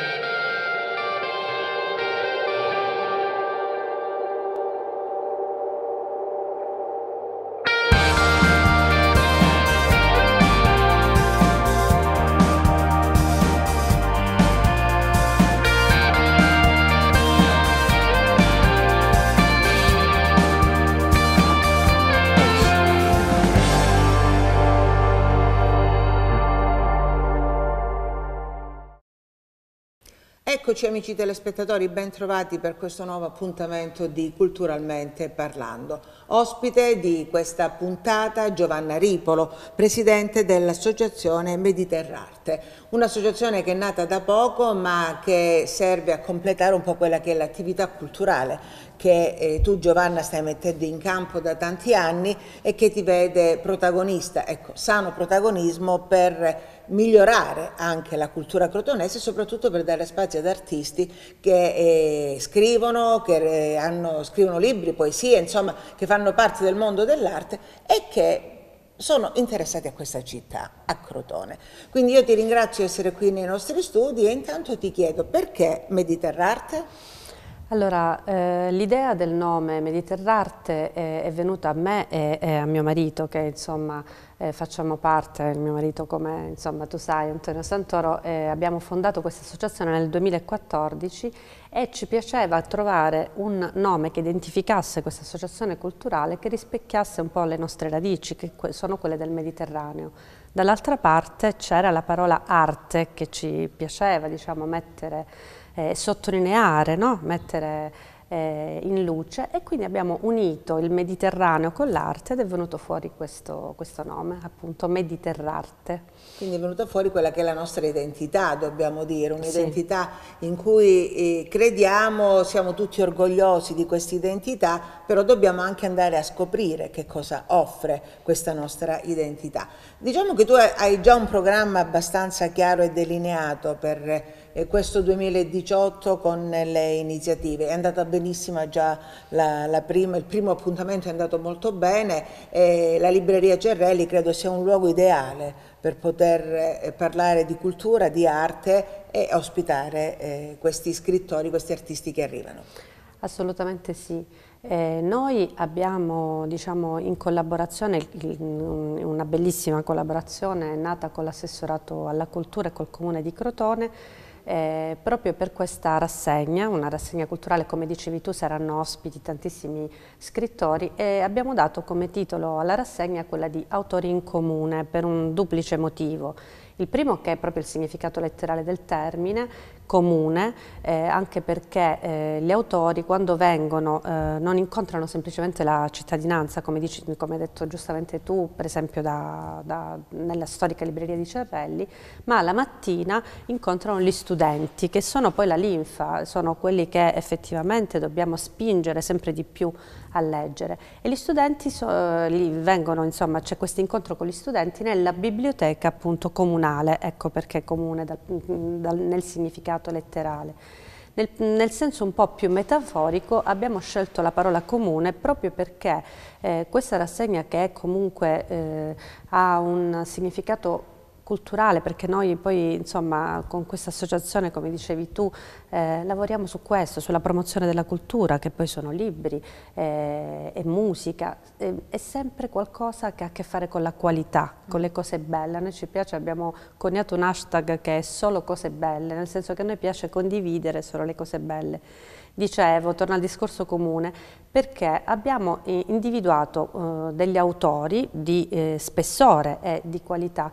Thank you. Eccoci amici telespettatori, ben trovati per questo nuovo appuntamento di Culturalmente Parlando. Ospite di questa puntata Giovanna Ripolo, presidente dell'associazione Mediterrarte, un'associazione che è nata da poco ma che serve a completare un po' quella che è l'attività culturale che eh, tu Giovanna stai mettendo in campo da tanti anni e che ti vede protagonista, ecco, sano protagonismo per migliorare anche la cultura crotonese e soprattutto per dare spazio ad artisti che eh, scrivono, che eh, hanno, scrivono libri, poesie, insomma, che fanno parte del mondo dell'arte e che sono interessati a questa città, a Crotone. Quindi io ti ringrazio di essere qui nei nostri studi e intanto ti chiedo perché Mediterrarte? Allora, eh, l'idea del nome Mediterrarte è, eh, è, venuta a me e, e, a mio marito, che insomma eh, facciamo parte, il mio marito come insomma tu sai Antonio Santoro, eh, abbiamo fondato questa associazione nel 2014 e ci piaceva trovare un nome che identificasse questa associazione culturale, che rispecchiasse un po' le nostre radici, che que sono quelle del Mediterraneo. Dall'altra parte c'era la parola arte che ci piaceva diciamo, mettere eh, sottolineare, no? mettere eh, in luce e quindi abbiamo unito il Mediterraneo con l'arte ed è venuto fuori questo, questo, nome, appunto Mediterrarte. Quindi è venuta fuori quella che è la nostra identità, dobbiamo dire, un'identità sì. in cui eh, crediamo, siamo tutti orgogliosi di questa identità, però dobbiamo anche andare a scoprire che cosa offre questa nostra identità. Diciamo che tu hai già un programma abbastanza chiaro e delineato per questo 2018 con le iniziative. È andata benissimo già la, la prima, il primo appuntamento è andato molto bene e la libreria Cerrelli credo sia un luogo ideale per poter eh, parlare di cultura, di arte e ospitare eh, questi scrittori, questi artisti che arrivano. Assolutamente sì. Eh, noi abbiamo diciamo, in collaborazione, mm, una bellissima collaborazione nata con l'assessorato alla cultura e col comune di Crotone, eh, proprio per questa rassegna, una rassegna culturale come dicevi tu saranno ospiti tantissimi scrittori e abbiamo dato come titolo alla rassegna quella di Autori in comune per un duplice motivo. Il primo che è proprio il significato letterale del termine, comune, eh, anche perché eh, gli autori quando vengono eh, non incontrano semplicemente la cittadinanza, come, dici, come hai detto giustamente tu, per esempio da, da, nella storica libreria di Cervelli, ma la mattina incontrano gli studenti, che sono poi la linfa, sono quelli che effettivamente dobbiamo spingere sempre di più a leggere e gli studenti so, eh, vengono, insomma, c'è questo incontro con gli studenti nella biblioteca appunto comunale, ecco perché comune dal, mm, dal, nel significato letterale. Nel, nel, senso un po' più metaforico abbiamo scelto la parola comune proprio perché eh, questa rassegna che è comunque eh, ha un significato culturale perché noi poi insomma con questa associazione come dicevi tu eh, lavoriamo su questo, sulla promozione della cultura che poi sono libri eh, e musica, eh, è sempre qualcosa che ha a che fare con la qualità, con le cose belle, a noi ci piace, abbiamo coniato un hashtag che è solo cose belle, nel senso che a noi piace condividere solo le cose belle dicevo, torna al discorso comune, perché abbiamo eh, individuato eh, degli autori di eh, spessore e di qualità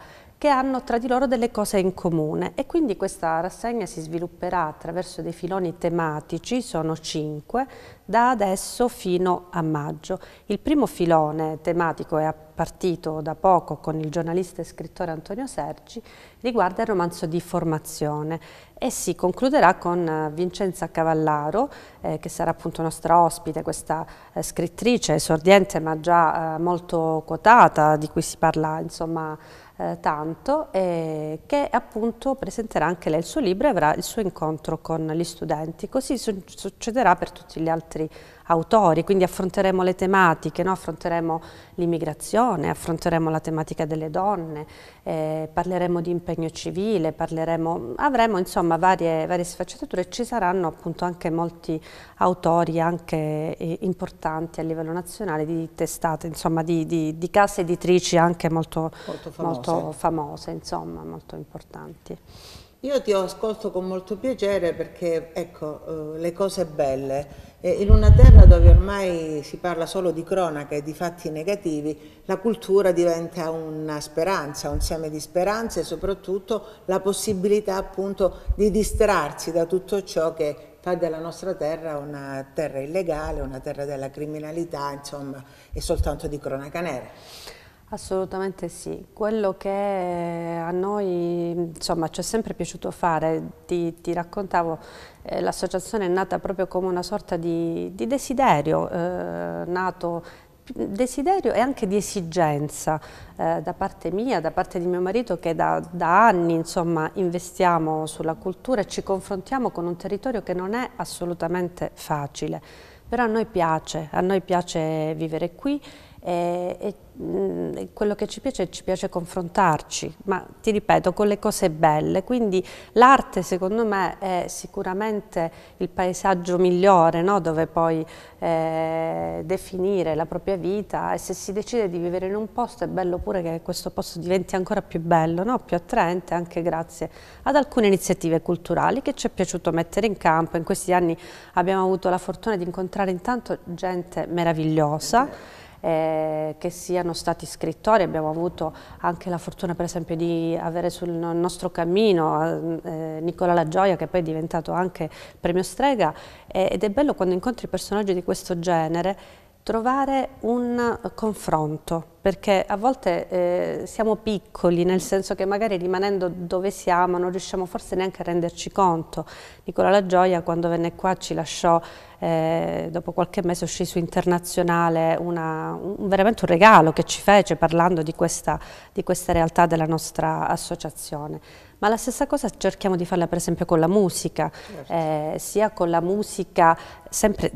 che hanno tra di loro delle cose in comune e quindi questa rassegna si svilupperà attraverso dei filoni tematici, sono cinque, da adesso fino a maggio. Il primo filone tematico è partito da poco con il giornalista e scrittore Antonio Sergi, riguarda il romanzo di formazione e si concluderà con eh, Vincenza Cavallaro, eh, che sarà appunto nostra ospite, questa eh, scrittrice esordiente ma già eh, molto quotata, di cui si parla insomma eh, tanto e eh, che appunto presenterà anche lei il suo libro e avrà il suo incontro con gli studenti. Così succederà per tutti gli altri autori, quindi affronteremo le tematiche, no? affronteremo l'immigrazione, affronteremo la tematica delle donne, eh, parleremo di impegno civile, parleremo, avremo insomma varie, varie sfaccettature e ci saranno appunto anche molti autori anche eh, importanti a livello nazionale di testate, insomma di, di, di case editrici anche molto, molto famose, molto famose insomma, molto importanti. Io ti ascolto con molto piacere perché ecco, eh, le cose belle in una terra dove ormai si parla solo di cronaca e di fatti negativi, la cultura diventa una speranza, un seme di speranze e soprattutto la possibilità appunto di distrarsi da tutto ciò che fa della nostra terra una terra illegale, una terra della criminalità, insomma, e soltanto di cronaca nera. Assolutamente sì, quello che eh, a noi ci è sempre piaciuto fare, ti, ti raccontavo, eh, l'associazione è nata proprio come una sorta di, di desiderio, eh, nato desiderio e anche di esigenza eh, da parte mia, da parte di mio marito che da, da anni insomma, investiamo sulla cultura e ci confrontiamo con un territorio che non è assolutamente facile, però a noi piace, a noi piace vivere qui e, e mm, quello che ci piace, ci piace confrontarci, ma ti ripeto, con le cose belle. Quindi l'arte secondo me è sicuramente il paesaggio migliore no? dove poi eh, definire la propria vita e se si decide di vivere in un posto è bello pure che questo posto diventi ancora più bello, no? più attraente anche grazie ad alcune iniziative culturali che ci è piaciuto mettere in campo. In questi anni abbiamo avuto la fortuna di incontrare intanto gente meravigliosa eh, che siano stati scrittori, abbiamo avuto anche la fortuna per esempio di avere sul nostro cammino eh, Nicola La Gioia che poi è diventato anche premio Strega eh, ed è bello quando incontri personaggi di questo genere trovare un eh, confronto, perché a volte eh, siamo piccoli, nel senso che magari rimanendo dove siamo non riusciamo forse neanche a renderci conto. Nicola La Gioia quando venne qua ci lasciò, eh, dopo qualche mese uscì su Internazionale, una, un, veramente un regalo che ci fece parlando di questa, di questa realtà della nostra associazione ma la stessa cosa cerchiamo di farla per esempio con la musica, certo. eh, sia con la musica sempre,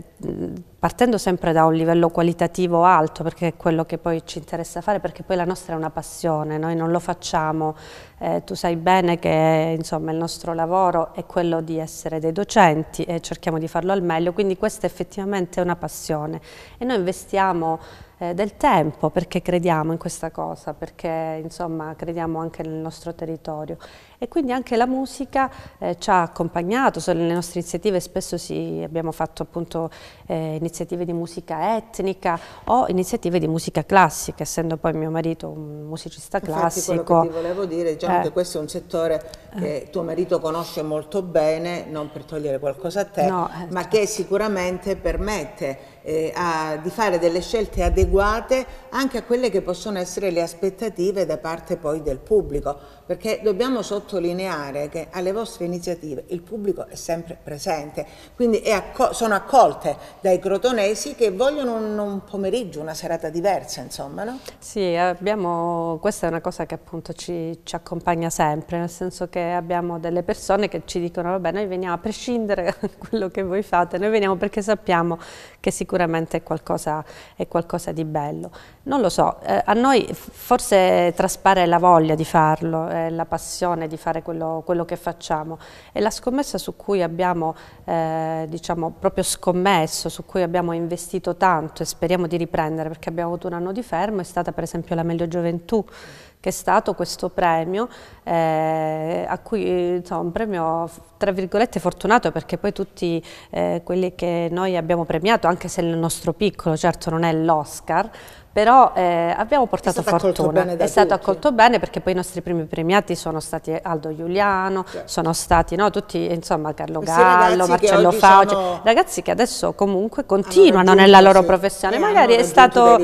partendo sempre da un livello qualitativo alto, perché è quello che poi ci interessa fare, perché poi la nostra è una passione, noi non lo facciamo, eh, tu sai bene che insomma, il nostro lavoro è quello di essere dei docenti e cerchiamo di farlo al meglio, quindi questa effettivamente è una passione e noi investiamo eh, del tempo perché crediamo in questa cosa, perché insomma crediamo anche nel nostro territorio e quindi anche la musica eh, ci ha accompagnato, nelle nostre iniziative spesso si, abbiamo fatto appunto eh, iniziative di musica etnica o iniziative di musica classica, essendo poi mio marito un musicista classico. Infatti quello che ti volevo dire, diciamo che questo è un settore che eh. tuo marito conosce molto bene, non per togliere qualcosa a te, no, eh, ma certo. che sicuramente permette eh, a, di fare delle scelte adeguate anche a quelle che possono essere le aspettative da parte poi del pubblico, perché dobbiamo sottolineare che alle vostre iniziative il pubblico è sempre presente, quindi acco sono accolte dai crotonesi che vogliono un, un pomeriggio, una serata diversa, insomma, no? Sì, abbiamo, questa è una cosa che appunto ci, ci accompagna sempre, nel senso che abbiamo delle persone che ci dicono, vabbè, noi veniamo a prescindere da quello che voi fate, noi veniamo perché sappiamo che sicuramente sicuramente è qualcosa, è qualcosa di bello. Non lo so, eh, a noi forse traspare la voglia di farlo, eh, la passione di fare quello, quello, che facciamo e la scommessa su cui abbiamo eh, diciamo, proprio scommesso, su cui abbiamo investito tanto e speriamo di riprendere perché abbiamo avuto un anno di fermo è stata per esempio la Meglio Gioventù che è stato questo premio, eh, a cui, eh, insomma, un premio tra virgolette fortunato perché poi tutti eh, quelli che noi abbiamo premiato, anche se il nostro piccolo certo non è l'Oscar, però eh, abbiamo portato fortuna, è tutti. stato accolto bene perché poi i nostri primi premiati sono stati Aldo Giuliano, certo. sono stati no, tutti, insomma Carlo Gallo, Marcello Fauci, sono... ragazzi che adesso comunque continuano nella loro sì. professione, e magari è stato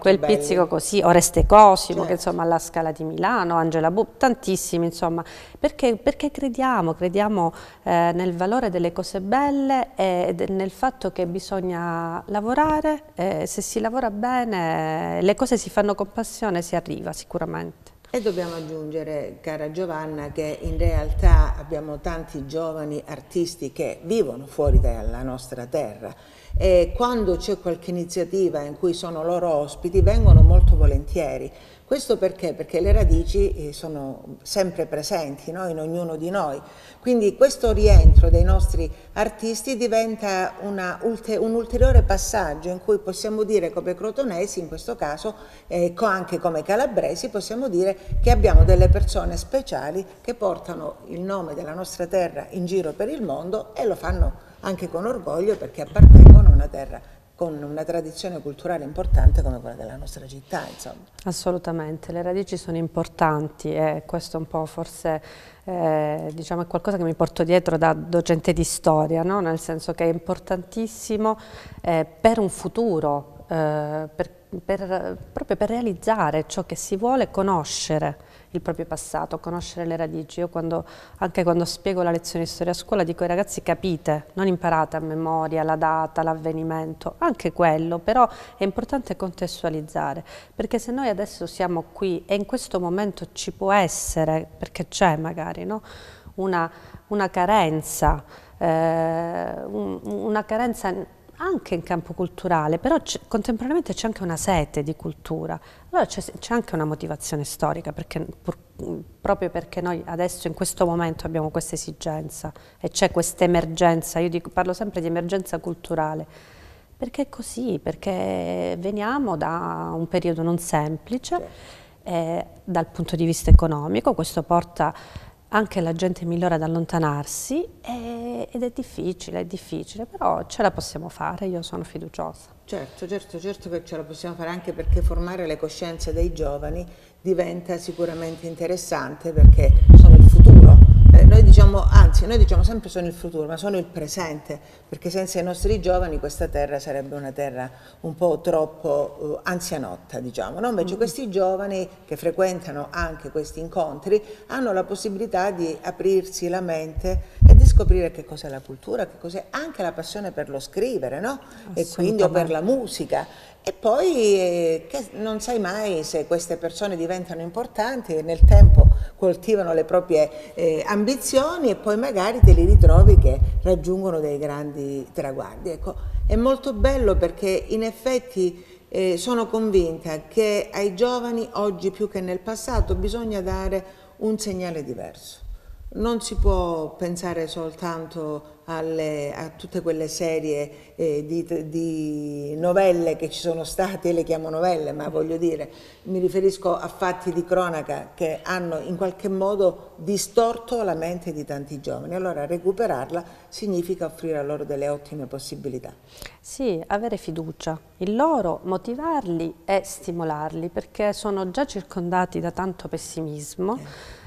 quel belli. pizzico così, Oreste Cosimo, certo. che insomma alla Scala di Milano, Angela Bub, tantissimi insomma, perché, perché crediamo, crediamo eh, nel valore delle cose belle e nel fatto che bisogna lavorare, eh, se si lavora bene eh, le cose si fanno con passione, si arriva sicuramente. E dobbiamo aggiungere, cara Giovanna, che in realtà abbiamo tanti giovani artisti che vivono fuori dalla nostra terra e quando c'è qualche iniziativa in cui sono loro ospiti vengono molto volentieri questo perché? Perché le radici eh, sono sempre presenti no? in ognuno di noi, quindi questo rientro dei nostri artisti diventa una, un ulteriore passaggio in cui possiamo dire come crotonesi, in questo caso eh, anche come calabresi, possiamo dire che abbiamo delle persone speciali che portano il nome della nostra terra in giro per il mondo e lo fanno anche con orgoglio perché appartengono a una terra con una tradizione culturale importante come quella della nostra città. Insomma. Assolutamente, le radici sono importanti e questo è un po' forse eh, diciamo, è qualcosa che mi porto dietro da docente di storia, no? nel senso che è importantissimo eh, per un futuro, eh, per, per, proprio per realizzare ciò che si vuole conoscere il proprio passato, conoscere le radici. Io quando, anche quando spiego la lezione di storia a scuola dico ai ragazzi capite, non imparate a memoria la data, l'avvenimento, anche quello, però è importante contestualizzare, perché se noi adesso siamo qui e in questo momento ci può essere, perché c'è magari, no? una, una carenza, eh, un, una carenza anche in campo culturale, però contemporaneamente c'è anche una sete di cultura, allora c'è anche una motivazione storica, perché, pur, mm, proprio perché noi adesso in questo momento abbiamo questa esigenza e c'è questa emergenza, io dico, parlo sempre di emergenza culturale, perché è così, perché veniamo da un periodo non semplice, certo. eh, dal punto di vista economico, questo porta anche la gente migliora ad allontanarsi e, ed è difficile, è difficile, però ce la possiamo fare, io sono fiduciosa. Certo, certo, certo che ce la possiamo fare anche perché formare le coscienze dei giovani diventa sicuramente interessante perché sono eh, noi diciamo, anzi noi diciamo sempre sono il futuro, ma sono il presente, perché senza i nostri giovani questa terra sarebbe una terra un po' troppo eh, anzianotta, diciamo. No? Invece mm. questi giovani che frequentano anche questi incontri hanno la possibilità di aprirsi la mente e di scoprire che cos'è la cultura, che cos'è anche la passione per lo scrivere, no? E quindi o per la musica. E poi eh, non sai mai se queste persone diventano importanti e nel tempo coltivano le proprie eh, ambizioni e poi magari te li ritrovi che raggiungono dei grandi traguardi. Ecco, è molto bello perché in effetti eh, sono convinta che ai giovani oggi più che nel passato bisogna dare un segnale diverso. Non si può pensare soltanto alle, a tutte quelle serie eh, di, di, novelle che ci sono state, le chiamo novelle, ma voglio dire, mi riferisco a fatti di cronaca che hanno in qualche modo distorto la mente di tanti giovani. Allora recuperarla significa offrire a loro delle ottime possibilità. Sì, avere fiducia in loro, motivarli e stimolarli, perché sono già circondati da tanto pessimismo,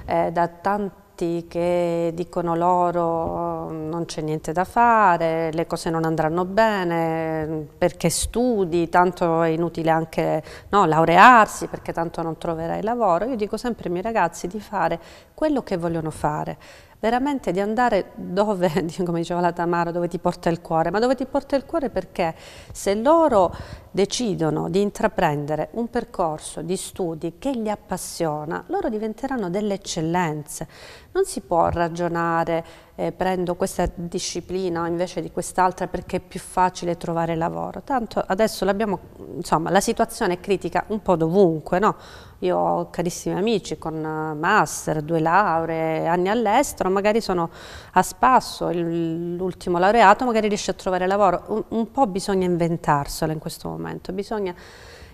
eh. Eh, da tanto fatti che dicono loro non c'è niente da fare, le cose non andranno bene, perché studi, tanto è inutile anche no, laurearsi perché tanto non troverai lavoro. Io dico sempre ai miei ragazzi di fare quello che vogliono fare veramente di andare dove, come diceva la Tamara, dove ti porta il cuore, ma dove ti porta il cuore perché se loro decidono di intraprendere un percorso di studi che li appassiona, loro diventeranno delle eccellenze, non si può ragionare eh, prendo questa disciplina invece di quest'altra perché è più facile trovare lavoro. Tanto adesso l'abbiamo, insomma, la situazione è critica un po' dovunque, no? Io ho carissimi amici con eh, master, due lauree, anni all'estero, magari sono a spasso, l'ultimo laureato magari riesce a trovare lavoro. Un, un po' bisogna inventarsela in questo momento, bisogna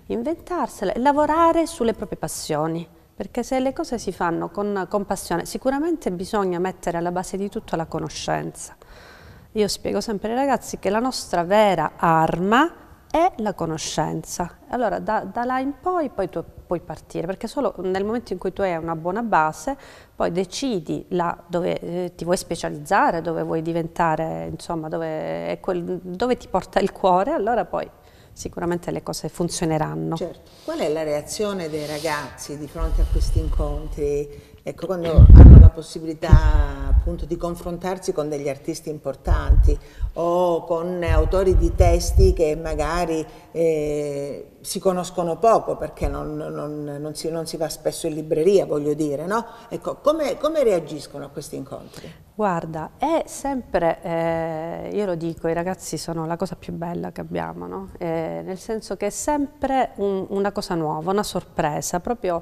inventarsela e lavorare sulle proprie passioni perché se le cose si fanno con, con passione, sicuramente bisogna mettere alla base di tutto la conoscenza. Io spiego sempre ai ragazzi che la nostra vera arma è la conoscenza. Allora da, da, là in poi poi tu puoi partire, perché solo nel momento in cui tu hai una buona base, poi decidi dove eh, ti vuoi specializzare, dove vuoi diventare, insomma, dove, quel, dove ti porta il cuore, allora poi sicuramente le cose funzioneranno. Certo. Qual è la reazione dei ragazzi di fronte a questi incontri? Ecco, quando hanno la possibilità appunto di confrontarsi con degli artisti importanti o con autori di testi che magari eh, si conoscono poco perché non, non, non, si, non, si, va spesso in libreria, voglio dire, no? Ecco, come, come reagiscono a questi incontri? Guarda, è sempre, eh, io lo dico, i ragazzi sono la cosa più bella che abbiamo, no? eh, nel senso che è sempre un, una cosa nuova, una sorpresa, proprio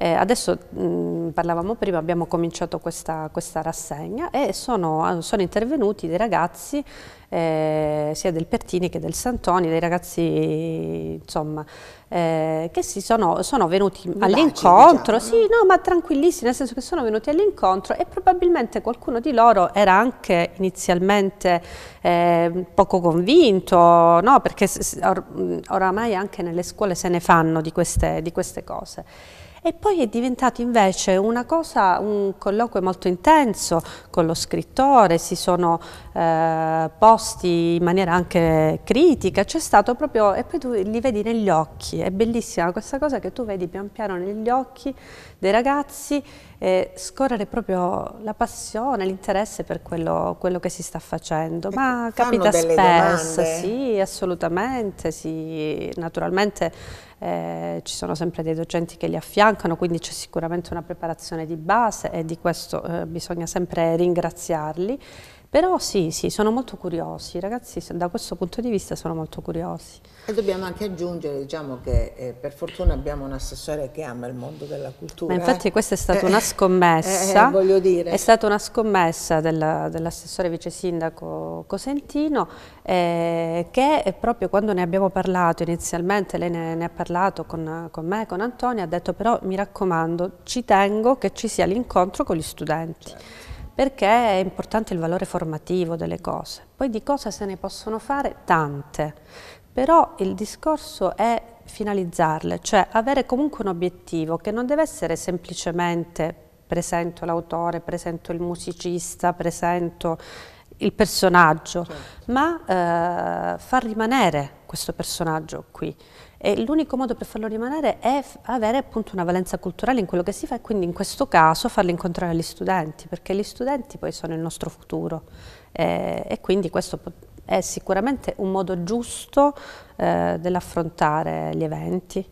eh, adesso mh, parlavamo prima, abbiamo cominciato questa, questa rassegna e sono, ah, sono, intervenuti dei ragazzi eh, sia del Pertini che del Santoni, dei ragazzi insomma, eh, che sono, sono, venuti all'incontro, diciamo. sì no ma tranquillissimi, nel senso che sono venuti all'incontro e probabilmente qualcuno di loro era anche inizialmente eh, poco convinto, no? perché or, oramai anche nelle scuole se ne fanno di queste, di queste cose. E poi è diventato invece una cosa, un colloquio molto intenso con lo scrittore, si sono eh, posti in maniera anche critica, c'è stato proprio, e poi tu li vedi negli occhi, è bellissima questa cosa che tu vedi pian piano negli occhi dei ragazzi eh, scorrere proprio la passione, l'interesse per quello, quello, che si sta facendo, ma capita spesso, sì, assolutamente, sì, naturalmente eh, ci sono sempre dei docenti che li affiancano, quindi c'è sicuramente una preparazione di base e di questo eh, bisogna sempre ringraziarli. Però sì, sì, sono molto curiosi, ragazzi da questo punto di vista sono molto curiosi. E dobbiamo anche aggiungere, diciamo che eh, per fortuna abbiamo un assessore che ama il mondo della cultura. Ma infatti questa è stata eh, una eh, scommessa, eh, voglio dire. è stata una scommessa dell'assessore dell vice sindaco Cosentino che proprio quando ne abbiamo parlato inizialmente, lei ne, ne ha parlato con, con me, con Antonio, ha detto però mi raccomando ci tengo che ci sia l'incontro con gli studenti. Certo perché è importante il valore formativo delle cose. Poi di cosa se ne possono fare? Tante, però il discorso è finalizzarle, cioè avere comunque un obiettivo che non deve essere semplicemente presento l'autore, presento il musicista, presento il personaggio, certo. ma eh, far rimanere questo personaggio qui e l'unico modo per farlo rimanere è avere appunto una valenza culturale in quello che si fa e quindi in questo caso farlo incontrare agli studenti, perché gli studenti poi sono il nostro futuro eh, e quindi questo è sicuramente un modo giusto eh, dell'affrontare gli eventi.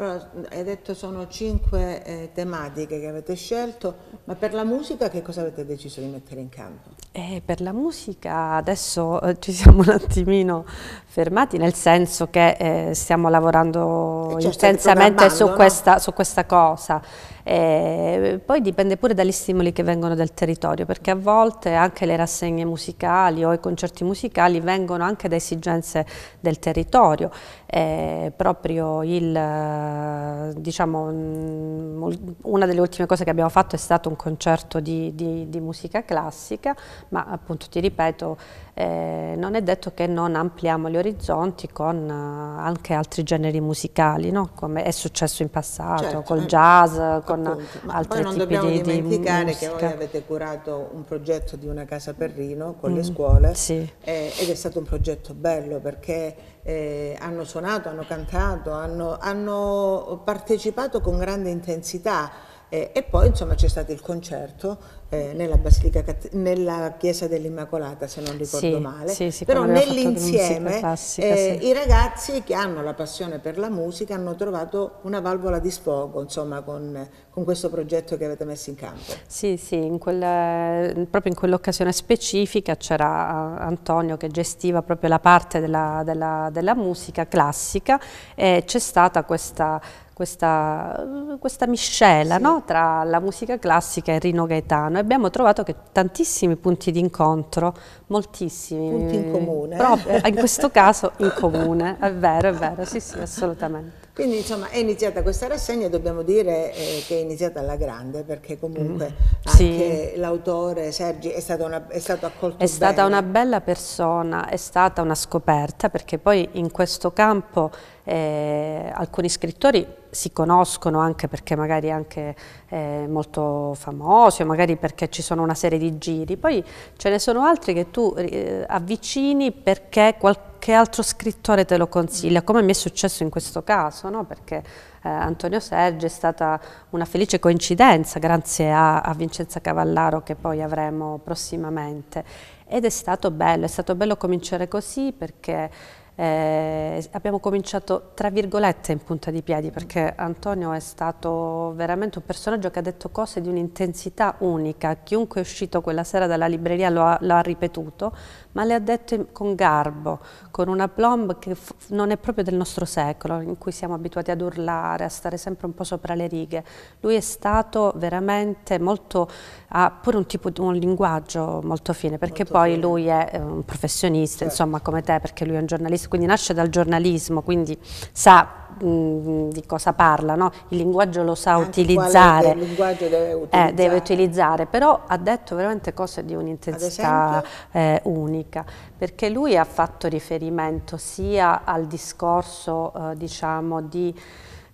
Allora, hai detto sono cinque eh, tematiche che avete scelto, ma per la musica che cosa avete deciso di mettere in campo? Eh, per la musica adesso eh, ci siamo un attimino fermati, nel senso che eh, stiamo lavorando cioè, intensamente su, no? su questa cosa. E eh, poi dipende pure dagli stimoli che vengono dal territorio, perché a volte anche le rassegne musicali o i concerti musicali vengono anche da esigenze del territorio, e eh, proprio il, eh, diciamo, mm, una delle ultime cose che abbiamo fatto è stato un concerto di, di, di musica classica, ma appunto ti ripeto eh, non è detto che non ampliamo gli orizzonti con eh, anche altri generi musicali, no? come è successo in passato, certo, col eh, jazz, appunto, con altri tipi di Poi non dobbiamo dimenticare che voi avete curato un progetto di una casa per Rino con mm, le scuole sì. eh, ed è stato un progetto bello perché eh, hanno suonato, hanno cantato, hanno, hanno partecipato con grande intensità eh, e poi insomma c'è stato il concerto eh, nella, Basilica, nella Chiesa dell'Immacolata, se non ricordo sì, male, sì, sì, però nell'insieme eh, i ragazzi che hanno la passione per la musica hanno trovato una valvola di sfogo, insomma, con, con questo progetto che avete messo in campo. Sì, sì, in quel, proprio in quell'occasione specifica c'era Antonio che gestiva proprio la parte della, della, della musica classica e c'è stata questa questa, questa, miscela sì. no? tra la musica classica e Rino Gaetano e abbiamo trovato che tantissimi punti di incontro, moltissimi. Punti in comune. Proprio, in questo caso in comune, è vero, è vero, sì sì, assolutamente. Quindi insomma è iniziata questa rassegna e dobbiamo dire eh, che è iniziata alla grande perché comunque mm. anche l'autore Sergi è stato, una, è stato accolto È bene. stata una bella persona, è stata una scoperta perché poi in questo campo eh, alcuni scrittori si conoscono anche perché magari anche eh, molto famosi o magari perché ci sono una serie di giri, poi ce ne sono altri che tu eh, avvicini perché qualche altro scrittore te lo consiglia, come mi è successo in questo caso, no? perché eh, Antonio Sergi è stata una felice coincidenza grazie a, a Vincenza Cavallaro che poi avremo prossimamente ed è stato bello, è stato bello cominciare così perché eh, abbiamo cominciato tra virgolette in punta di piedi perché Antonio è stato veramente un personaggio che ha detto cose di un'intensità unica, chiunque è uscito quella sera dalla libreria lo ha, lo ha ripetuto, ma le ha dette con garbo, con una plomb che non è proprio del nostro secolo, in cui siamo abituati ad urlare, a stare sempre un po' sopra le righe. Lui è stato veramente molto, ha pure un, tipo, un linguaggio molto fine, perché molto poi fine. lui è eh, un professionista, certo. insomma, come te, perché lui è un giornalista, quindi nasce dal giornalismo, quindi sa di cosa parla, no? il linguaggio lo sa utilizzare. Il linguaggio deve utilizzare. Eh, deve utilizzare. però ha detto veramente cose di un'intensità eh, unica, perché lui ha fatto riferimento sia al discorso eh, diciamo di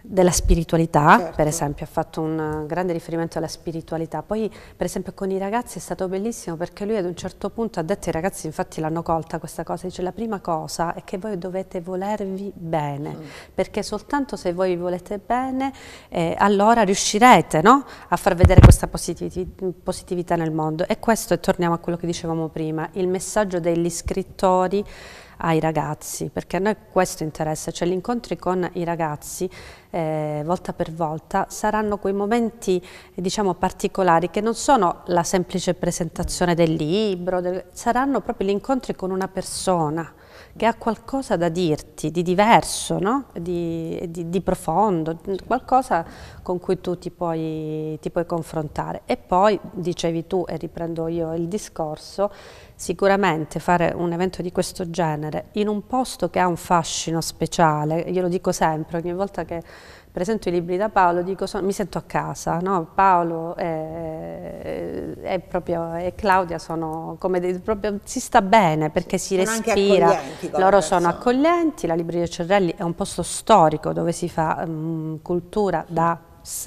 della spiritualità, certo. per esempio, ha fatto un grande riferimento alla spiritualità. Poi, per esempio, con i ragazzi è stato bellissimo perché lui ad un certo punto ha detto ai ragazzi, infatti l'hanno colta questa cosa, dice la prima cosa è che voi dovete volervi bene, mm. perché soltanto se voi vi volete bene, eh, allora riuscirete no? a far vedere questa positiv positività nel mondo. E questo, e torniamo a quello che dicevamo prima, il messaggio degli scrittori ai ragazzi, perché a noi questo interessa, cioè gli incontri con i ragazzi eh, volta per volta saranno quei momenti diciamo particolari che non sono la semplice presentazione del libro, del, saranno proprio gli incontri con una persona che ha qualcosa da dirti di diverso, no? di, di, di, profondo, qualcosa con cui tu ti puoi, ti puoi confrontare. E poi, dicevi tu, e riprendo io il discorso, Sicuramente fare un evento di questo genere in un posto che ha un fascino speciale, glielo dico sempre, ogni volta che presento i libri da Paolo dico so, mi sento a casa, no? Paolo e, e, proprio, e, Claudia sono come dei, proprio, si sta bene perché si respira, loro sono accoglienti, la libreria Cerrelli è un posto storico dove si fa um, cultura da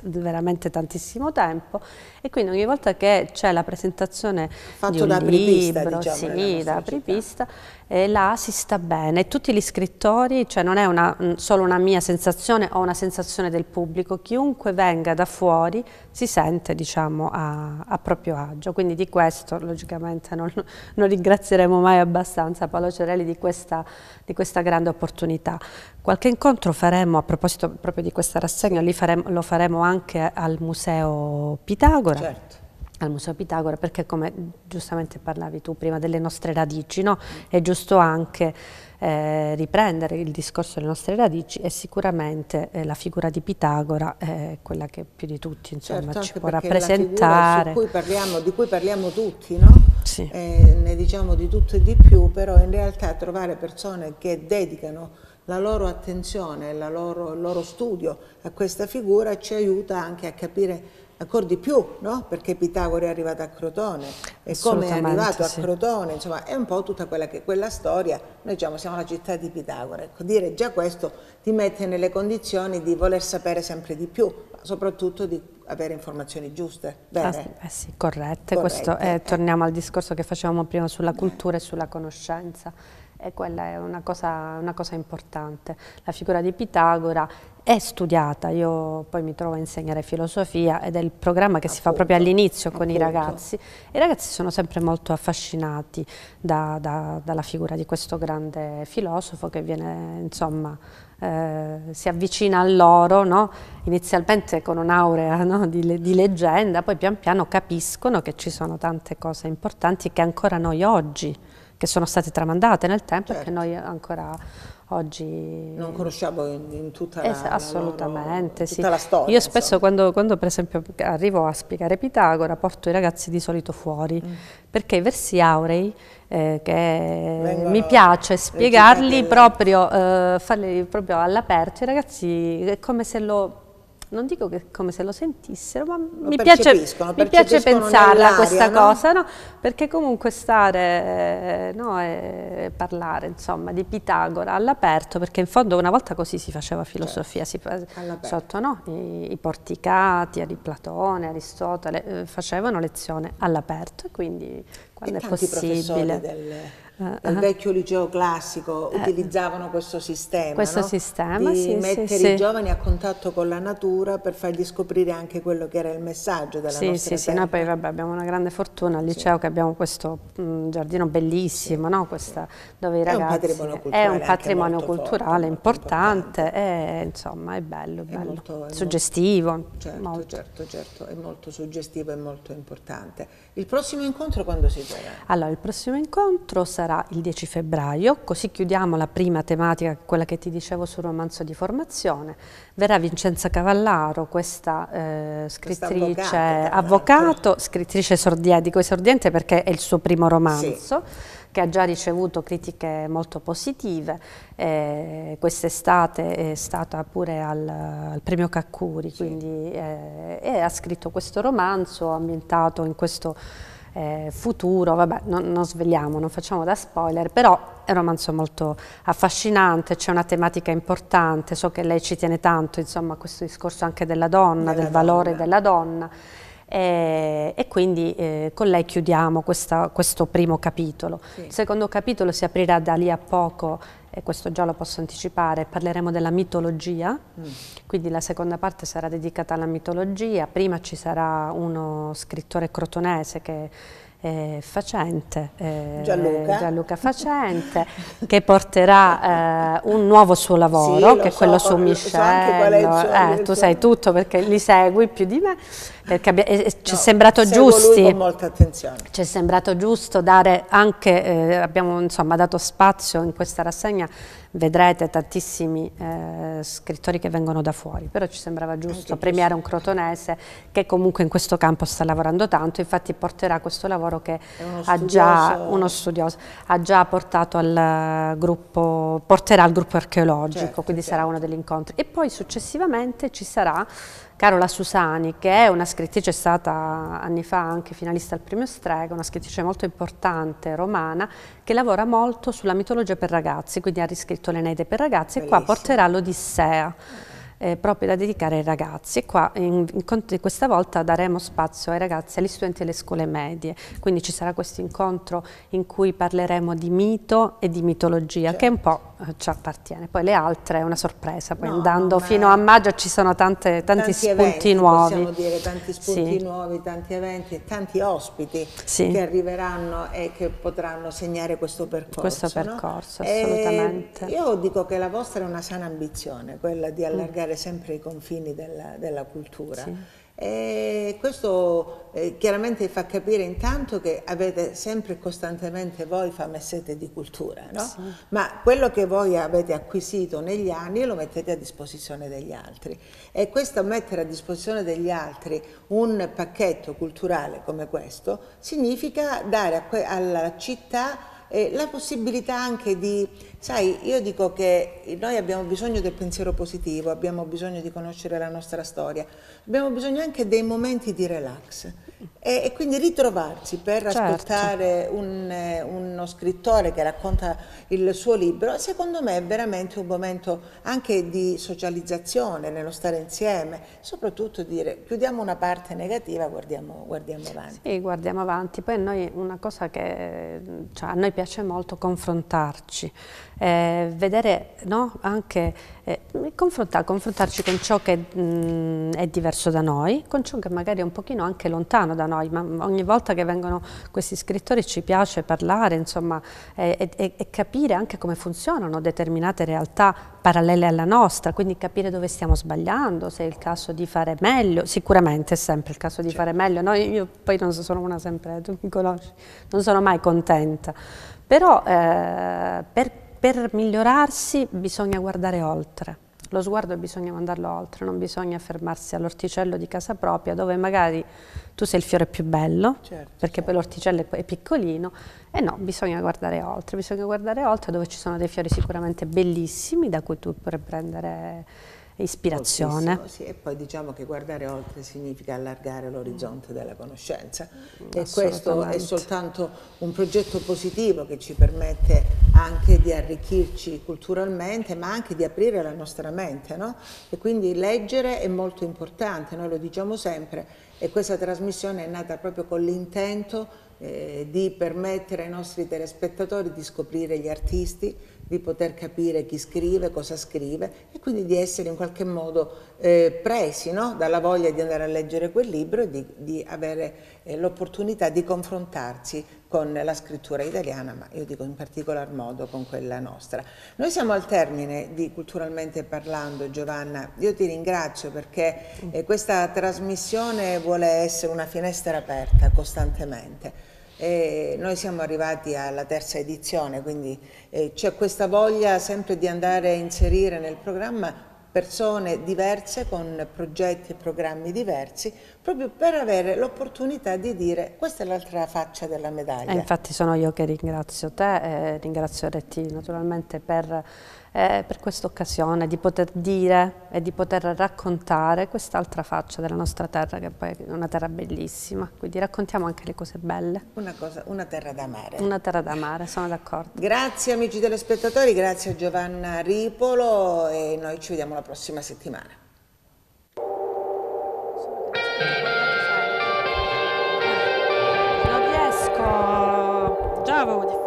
veramente tantissimo tempo e quindi ogni volta che c'è la presentazione Fatto di un da libro, apripista, diciamo, sì, da apripista, eh, là si sta bene. Tutti gli scrittori, cioè non è una, mm, solo una mia sensazione o una sensazione del pubblico, chiunque venga da fuori si sente diciamo, a, a, proprio agio, quindi di questo logicamente non, non ringrazieremo mai abbastanza Paolo Cerelli di questa, di questa, grande opportunità. Qualche incontro faremo a proposito proprio di questa rassegna, faremo, lo faremo anche al Museo Pitagora, Pitagora. Certo al Museo Pitagora perché come giustamente parlavi tu prima delle nostre radici, no? è giusto anche eh, riprendere il discorso delle nostre radici e sicuramente eh, la figura di Pitagora eh, è quella che più di tutti insomma, certo, ci può rappresentare. Cui parliamo, di cui parliamo tutti, no? sì. eh, ne diciamo di tutto e di più, però in realtà trovare persone che dedicano la loro attenzione, la loro, il loro studio a questa figura ci aiuta anche a capire ancora di più, no? perché Pitagora è arrivato a Crotone e come è arrivato sì. a Crotone, insomma è un po' tutta quella, che, quella storia, noi diciamo siamo la città di Pitagora, ecco, dire già questo ti mette nelle condizioni di voler sapere sempre di più, ma soprattutto di avere informazioni giuste, bene? Ah, eh sì, corrette, corrette. Questo, eh, eh, torniamo al discorso che facevamo prima sulla cultura e sulla conoscenza e quella è una cosa, una cosa importante. La figura di Pitagora è studiata, io poi mi trovo a insegnare filosofia ed è il programma che appunto, si fa proprio all'inizio con appunto. i ragazzi. I ragazzi sono sempre molto affascinati da, da, dalla figura di questo grande filosofo che viene, insomma, eh, si avvicina a loro, no? inizialmente con un'aurea no? di, di, leggenda, poi pian piano capiscono che ci sono tante cose importanti che ancora noi oggi che sono state tramandate nel tempo certo. e che certo. noi ancora oggi non conosciamo in, in tutta es la, assolutamente, la, loro, tutta sì. la storia. Io spesso quando, quando, per esempio arrivo a spiegare Pitagora porto i ragazzi di solito fuori mm. perché i versi aurei eh, che Vengono mi piace spiegarli proprio, eh, farli proprio all'aperto, i ragazzi è come se lo Certo, non dico che come se lo sentissero, ma lo mi, piace, mi piace pensarla questa no? cosa, no? perché comunque stare eh, no, e parlare insomma, di Pitagora all'aperto, perché in fondo una volta così si faceva certo, filosofia, certo. si, sotto no? I, i porticati di Platone, Aristotele, eh, facevano lezione all'aperto, quindi quando e è possibile. Delle uh-huh. il eh. vecchio liceo classico uh-huh. utilizzavano questo sistema, questo no? sistema di sì, mettere sì, i sì. giovani a contatto con la natura per fargli scoprire anche quello che era il messaggio della sì, nostra sì, terra. Sì, noi poi vabbè, abbiamo una grande fortuna al liceo che abbiamo questo mh, mm, giardino bellissimo, no? Questa, dove i ragazzi... È un patrimonio culturale, un patrimonio culturale forte, importante, importante. E, insomma è bello, bello. È molto, è suggestivo. Molto, certo, molto. certo, certo, è molto suggestivo e molto importante. Il prossimo incontro quando si terrà? Allora, il prossimo incontro sarà sarà il 10 febbraio, così chiudiamo la prima tematica, quella che ti dicevo sul romanzo di formazione. Verrà Vincenza Cavallaro, questa eh, scrittrice, questa avvocato, scrittrice sordiente, dico esordiente perché è il suo primo romanzo. Sì che ha già ricevuto critiche molto positive. Eh, Quest'estate è stata pure al, al premio Caccuri, sì. quindi, eh, e ha scritto questo romanzo ambientato in questo eh, futuro, vabbè non, non svegliamo, non facciamo da spoiler, però è un romanzo molto affascinante, c'è una tematica importante, so che lei ci tiene tanto insomma, a questo discorso anche della donna, della del valore donna. della donna e, eh, e quindi eh, con lei chiudiamo questa, questo primo capitolo. Sì. Il secondo capitolo si aprirà da lì a poco e questo già lo posso anticipare, parleremo della mitologia, mm. quindi la seconda parte sarà dedicata alla mitologia, prima ci sarà uno scrittore crotonese che eh, Facente, eh, Gianluca. Gianluca. Facente, che porterà eh, un nuovo suo lavoro, sì, che è so, quello su Michel. So eh, tu sai tutto perché li segui più di me perché abbia, eh, eh ci no, è sembrato giusto. con molta attenzione. Ci è sembrato giusto dare anche, eh, abbiamo insomma dato spazio in questa rassegna, vedrete tantissimi eh, scrittori che vengono da fuori, però ci sembrava giusto anche premiare giusto. un crotonese che comunque in questo campo sta lavorando tanto, infatti porterà questo lavoro che ha già, uno studioso, ha già portato al gruppo, porterà al gruppo archeologico, certo, quindi certo. sarà uno degli incontri. E poi successivamente ci sarà Carola Susani, che è una scrittrice, è stata anni fa anche finalista al premio Strega, una scrittrice molto importante romana, che lavora molto sulla mitologia per ragazzi, quindi ha riscritto l'Eneide per ragazzi Bellissimo. e qua porterà l'Odissea eh, proprio da dedicare ai ragazzi. Qua, in, in, questa volta daremo spazio ai ragazzi, agli studenti delle scuole medie, quindi ci sarà questo incontro in cui parleremo di mito e di mitologia, certo. che un po' eh, ci appartiene. Poi le altre è una sorpresa, poi no, andando fino a maggio ci sono tante, tanti, tanti, spunti eventi, nuovi. Possiamo dire tanti spunti sì. nuovi, tanti eventi e tanti ospiti sì. che arriveranno e che potranno segnare questo percorso. Questo percorso, no? assolutamente. E io dico che la vostra è una sana ambizione, quella di allargare mm ampliare sempre i confini della, della cultura. Sì. E questo eh, chiaramente fa capire intanto che avete sempre e costantemente voi sete di cultura, no? sì. ma quello che voi avete acquisito negli anni lo mettete a disposizione degli altri e questo mettere a disposizione degli altri un pacchetto culturale come questo significa dare alla città eh, la possibilità anche di Sai, io dico che noi abbiamo bisogno del pensiero positivo, abbiamo bisogno di conoscere la nostra storia, abbiamo bisogno anche dei momenti di relax e, e quindi ritrovarsi per certo. ascoltare un, uno scrittore che racconta il suo libro, secondo me è veramente un momento anche di socializzazione, nello stare insieme, soprattutto dire chiudiamo una parte negativa, guardiamo, guardiamo avanti. Sì, guardiamo avanti, poi noi, una cosa che cioè, a noi piace molto confrontarci eh, vedere no, anche, eh, confrontar, confrontarci con ciò che mh, mm, è diverso da noi, con ciò che magari è un pochino anche lontano da noi, ma ogni volta che vengono questi scrittori ci piace parlare, insomma, e, e, e capire anche come funzionano determinate realtà parallele alla nostra, quindi capire dove stiamo sbagliando, se è il caso di fare meglio, sicuramente è sempre il caso di certo. fare meglio, no, io poi non sono una sempre, tu mi conosci, non sono mai contenta, però eh, per per migliorarsi bisogna guardare oltre. Lo sguardo bisogna mandarlo oltre, non bisogna fermarsi all'orticello di casa propria dove magari tu sei il fiore più bello, certo, perché certo. poi l'orticello è piccolino, e no, bisogna guardare oltre, bisogna guardare oltre dove ci sono dei fiori sicuramente bellissimi da cui tu puoi prendere ispirazione. sì, e poi diciamo che guardare oltre significa allargare l'orizzonte della conoscenza mm, e questo è soltanto un progetto positivo che ci permette anche di arricchirci culturalmente ma anche di aprire la nostra mente no? e quindi leggere è molto importante, noi lo diciamo sempre e questa trasmissione è nata proprio con l'intento eh, di permettere ai nostri telespettatori di scoprire gli artisti, di poter capire chi scrive, cosa scrive e quindi di essere in qualche modo eh, presi no? dalla voglia di andare a leggere quel libro e di, di avere eh, l'opportunità di confrontarsi con la scrittura italiana, ma io dico in particolar modo con quella nostra. Noi siamo al termine di Culturalmente Parlando, Giovanna, io ti ringrazio perché eh, questa trasmissione vuole essere una finestra aperta costantemente e noi siamo arrivati alla terza edizione, quindi eh, c'è questa voglia sempre di andare a inserire nel programma persone diverse con progetti e programmi diversi proprio per avere l'opportunità di dire questa è l'altra faccia della medaglia. E eh, infatti sono io che ringrazio te, eh, ringrazio Retti naturalmente per eh, per questa occasione, di poter dire e di poter raccontare quest'altra faccia della nostra terra, che poi è una terra bellissima, quindi raccontiamo anche le cose belle. Una, cosa, una terra da mare. Una terra da mare, sono d'accordo. Grazie amici telespettatori, grazie a Giovanna Ripolo e noi ci vediamo la prossima settimana. Non riesco, già avevo difficoltà.